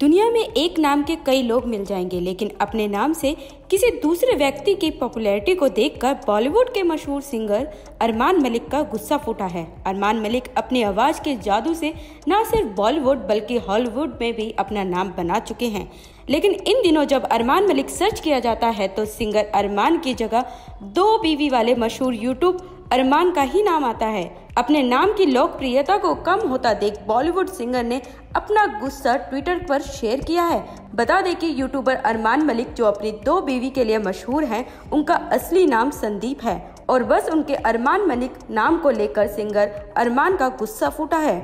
दुनिया में एक नाम के कई लोग मिल जाएंगे लेकिन अपने नाम से किसी दूसरे व्यक्ति की पॉपुलैरिटी को देखकर बॉलीवुड के मशहूर सिंगर अरमान मलिक का गुस्सा फूटा है अरमान मलिक अपनी आवाज़ के जादू से न सिर्फ बॉलीवुड बल्कि हॉलीवुड में भी अपना नाम बना चुके हैं लेकिन इन दिनों जब अरमान मलिक सर्च किया जाता है तो सिंगर अरमान की जगह दो बीवी वाले मशहूर यूट्यूब अरमान का ही नाम आता है अपने नाम की लोकप्रियता को कम होता देख बॉलीवुड सिंगर ने अपना गुस्सा ट्विटर पर शेयर किया है बता दें कि यूट्यूबर अरमान मलिक जो अपनी दो बीवी के लिए मशहूर हैं उनका असली नाम संदीप है और बस उनके अरमान मलिक नाम को लेकर सिंगर अरमान का गुस्सा फूटा है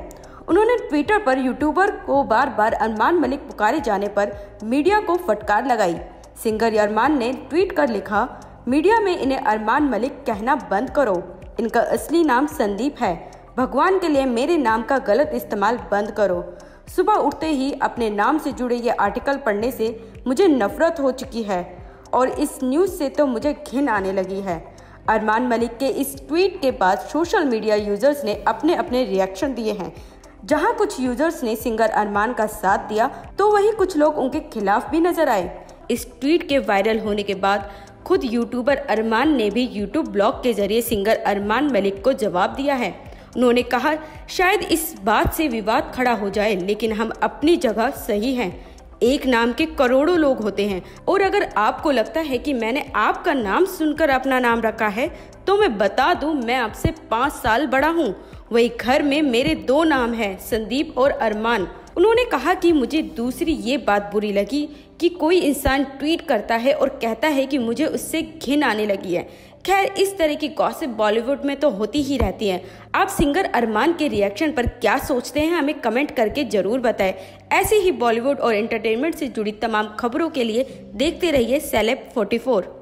उन्होंने ट्विटर पर यूट्यूबर को बार बार अरमान मलिक पुकारे जाने पर मीडिया को फटकार लगाई सिंगर अरमान ने ट्वीट कर लिखा मीडिया में इन्हें अरमान मलिक कहना बंद करो इनका असली नाम संदीप है भगवान के लिए मेरे नाम का गलत इस्तेमाल बंद करो सुबह उठते ही अपने नाम से जुड़े ये आर्टिकल पढ़ने से मुझे नफरत हो चुकी है और इस न्यूज़ से तो मुझे घिन आने लगी है अरमान मलिक के इस ट्वीट के बाद सोशल मीडिया यूजर्स ने अपने अपने रिएक्शन दिए हैं जहां कुछ यूजर्स ने सिंगर अरमान का साथ दिया तो वहीं कुछ लोग उनके खिलाफ भी नजर आए इस ट्वीट के वायरल होने के बाद खुद यूट्यूबर अरमान ने भी यूट्यूब ब्लॉग के जरिए सिंगर अरमान मलिक को जवाब दिया है उन्होंने कहा शायद इस बात से विवाद खड़ा हो जाए लेकिन हम अपनी जगह सही हैं एक नाम के करोड़ों लोग होते हैं और अगर आपको लगता है कि मैंने आपका नाम सुनकर अपना नाम रखा है तो मैं बता दूं मैं आपसे पाँच साल बड़ा हूं वही घर में मेरे दो नाम हैं संदीप और अरमान उन्होंने कहा कि मुझे दूसरी ये बात बुरी लगी कि कोई इंसान ट्वीट करता है और कहता है कि मुझे उससे घिन आने लगी है खैर इस तरह की गॉसिप बॉलीवुड में तो होती ही रहती है आप सिंगर अरमान के रिएक्शन पर क्या सोचते हैं हमें कमेंट करके जरूर बताएं ऐसे ही बॉलीवुड और एंटरटेनमेंट से जुड़ी तमाम खबरों के लिए देखते रहिए सेलेब 44